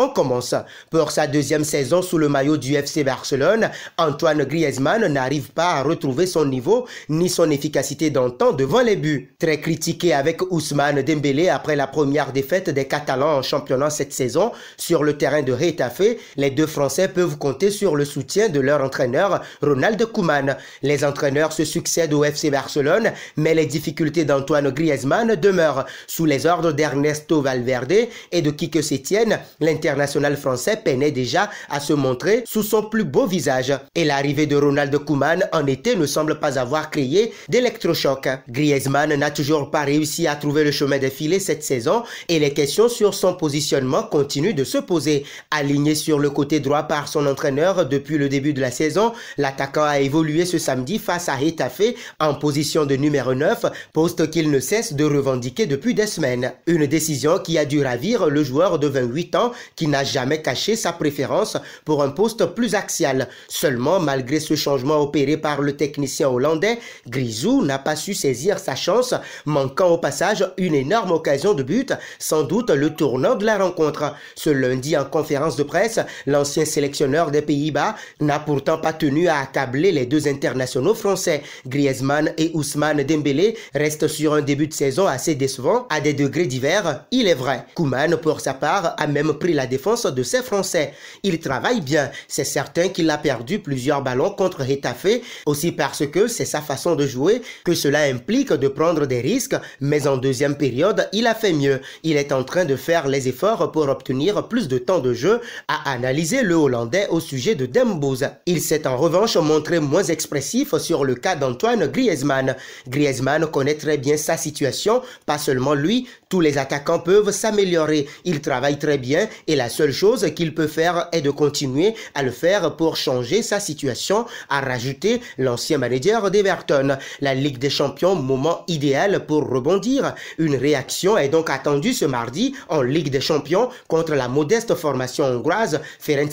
on commence. Pour sa deuxième saison sous le maillot du FC Barcelone, Antoine Griezmann n'arrive pas à retrouver son niveau ni son efficacité d'antan devant les buts. Très critiqué avec Ousmane Dembélé après la première défaite des Catalans en championnat cette saison sur le terrain de Retafe, les deux Français peuvent compter sur le soutien de leur entraîneur Ronald Koeman. Les entraîneurs se succèdent au FC Barcelone, mais les difficultés d'Antoine Griezmann demeurent. Sous les ordres d'Ernesto Valverde et de qui que Sétienne, l'inter international français peinait déjà à se montrer sous son plus beau visage. Et l'arrivée de Ronald Koeman en été ne semble pas avoir créé d'électrochoc. Griezmann n'a toujours pas réussi à trouver le chemin des filets cette saison et les questions sur son positionnement continuent de se poser. Aligné sur le côté droit par son entraîneur depuis le début de la saison, l'attaquant a évolué ce samedi face à Hetafe en position de numéro 9, poste qu'il ne cesse de revendiquer depuis des semaines. Une décision qui a dû ravir le joueur de 28 ans qui n'a jamais caché sa préférence pour un poste plus axial. Seulement, malgré ce changement opéré par le technicien hollandais, Grisou n'a pas su saisir sa chance, manquant au passage une énorme occasion de but, sans doute le tournant de la rencontre. Ce lundi, en conférence de presse, l'ancien sélectionneur des Pays-Bas n'a pourtant pas tenu à accabler les deux internationaux français. Griezmann et Ousmane Dembélé restent sur un début de saison assez décevant, à des degrés divers, il est vrai. Kuman, pour sa part, a même pris la défense de ses Français. Il travaille bien. C'est certain qu'il a perdu plusieurs ballons contre Retafe, aussi parce que c'est sa façon de jouer, que cela implique de prendre des risques, mais en deuxième période, il a fait mieux. Il est en train de faire les efforts pour obtenir plus de temps de jeu, a analysé le Hollandais au sujet de Dembouz. Il s'est en revanche montré moins expressif sur le cas d'Antoine Griezmann. Griezmann connaît très bien sa situation, pas seulement lui, tous les attaquants peuvent s'améliorer. Il travaille très bien et la seule chose qu'il peut faire est de continuer à le faire pour changer sa situation, a rajouté l'ancien manager d'Everton. La Ligue des Champions, moment idéal pour rebondir. Une réaction est donc attendue ce mardi en Ligue des Champions contre la modeste formation hongroise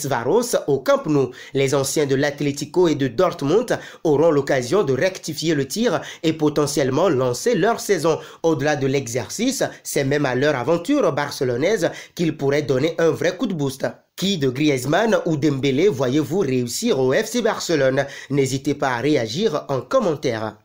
Varos au Camp Nou. Les anciens de l'Atlético et de Dortmund auront l'occasion de rectifier le tir et potentiellement lancer leur saison. Au-delà de l'exercice, c'est même à leur aventure barcelonaise qu'ils pourraient donner un un vrai coup de boost. Qui de Griezmann ou Dembélé voyez-vous réussir au FC Barcelone N'hésitez pas à réagir en commentaire.